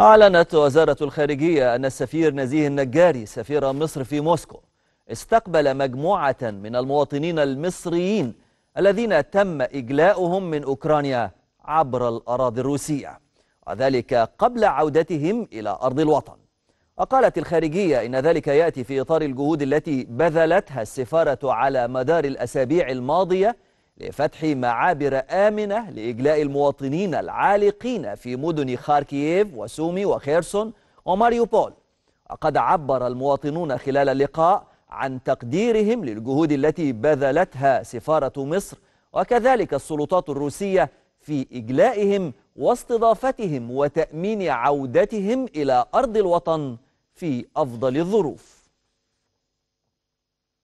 أعلنت وزارة الخارجية أن السفير نزيه النجاري سفير مصر في موسكو استقبل مجموعة من المواطنين المصريين الذين تم إجلاؤهم من أوكرانيا عبر الأراضي الروسية وذلك قبل عودتهم إلى أرض الوطن وقالت الخارجية إن ذلك يأتي في إطار الجهود التي بذلتها السفارة على مدار الأسابيع الماضية لفتح معابر آمنة لإجلاء المواطنين العالقين في مدن خاركييف وسومي وخيرسون وماريوبول وقد عبر المواطنون خلال اللقاء عن تقديرهم للجهود التي بذلتها سفارة مصر وكذلك السلطات الروسية في إجلائهم واستضافتهم وتأمين عودتهم إلى أرض الوطن في أفضل الظروف